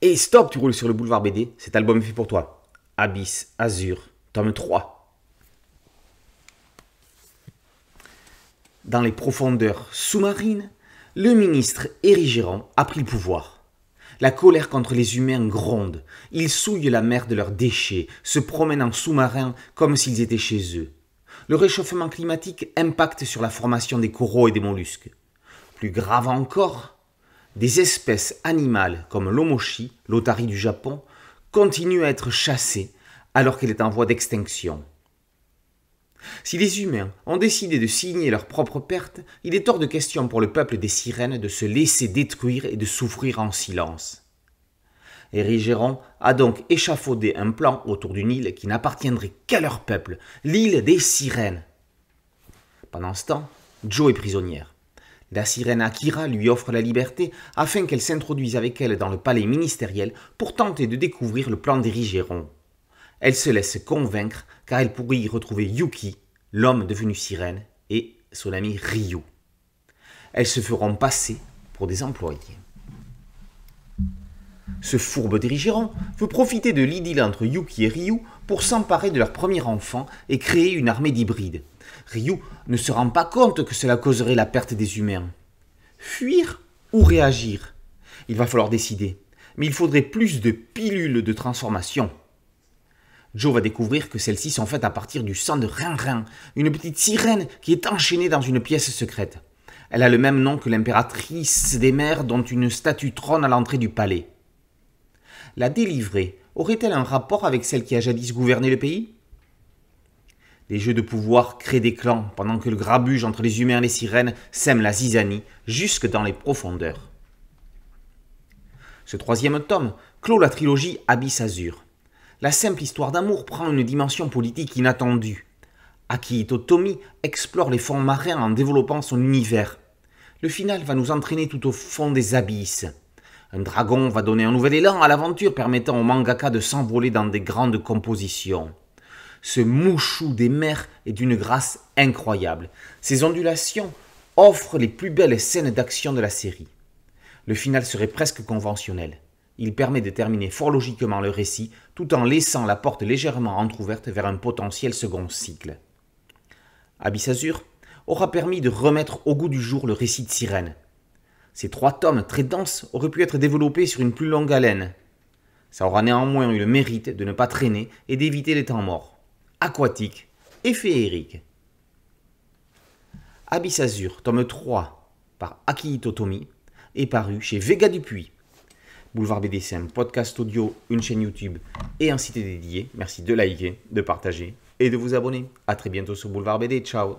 Et stop, tu roules sur le boulevard BD, cet album est fait pour toi. Abyss, Azur, tome 3. Dans les profondeurs sous-marines, le ministre Érigérant a pris le pouvoir. La colère contre les humains gronde. Ils souillent la mer de leurs déchets, se promènent en sous-marin comme s'ils étaient chez eux. Le réchauffement climatique impacte sur la formation des coraux et des mollusques. Plus grave encore, des espèces animales comme l'omoshi, l'otari du Japon, continuent à être chassées alors qu'elle est en voie d'extinction. Si les humains ont décidé de signer leur propre perte, il est hors de question pour le peuple des sirènes de se laisser détruire et de souffrir en silence. Érigéron a donc échafaudé un plan autour d'une île qui n'appartiendrait qu'à leur peuple, l'île des sirènes. Pendant ce temps, Joe est prisonnière. La sirène Akira lui offre la liberté afin qu'elle s'introduise avec elle dans le palais ministériel pour tenter de découvrir le plan d'Erigeron. Elle se laisse convaincre car elle pourrait y retrouver Yuki, l'homme devenu sirène, et son ami Ryu. Elles se feront passer pour des employés. Ce fourbe dirigeant veut profiter de l'idylle entre Yuki et Ryu pour s'emparer de leur premier enfant et créer une armée d'hybrides. Ryu ne se rend pas compte que cela causerait la perte des humains. Fuir ou réagir Il va falloir décider. Mais il faudrait plus de pilules de transformation. Joe va découvrir que celles-ci sont faites à partir du sang de Rinrin, une petite sirène qui est enchaînée dans une pièce secrète. Elle a le même nom que l'impératrice des mers dont une statue trône à l'entrée du palais la délivrée, aurait-elle un rapport avec celle qui a jadis gouverné le pays Les jeux de pouvoir créent des clans pendant que le grabuge entre les humains et les sirènes sème la zizanie jusque dans les profondeurs. Ce troisième tome clôt la trilogie Abyss Azur. La simple histoire d'amour prend une dimension politique inattendue. Akihito Tomi explore les fonds marins en développant son univers. Le final va nous entraîner tout au fond des abysses. Un dragon va donner un nouvel élan à l'aventure permettant au mangaka de s'envoler dans des grandes compositions. Ce mouchou des mers est d'une grâce incroyable. Ses ondulations offrent les plus belles scènes d'action de la série. Le final serait presque conventionnel. Il permet de terminer fort logiquement le récit tout en laissant la porte légèrement entr'ouverte vers un potentiel second cycle. Abyss aura permis de remettre au goût du jour le récit de Sirène, ces trois tomes très denses auraient pu être développés sur une plus longue haleine. Ça aura néanmoins eu le mérite de ne pas traîner et d'éviter les temps morts. Aquatique et féerique. Abyss Azur, tome 3, par Akihito est paru chez Vega Dupuis. Boulevard bd podcast audio, une chaîne YouTube et un site dédié. Merci de liker, de partager et de vous abonner. A très bientôt sur Boulevard BD. Ciao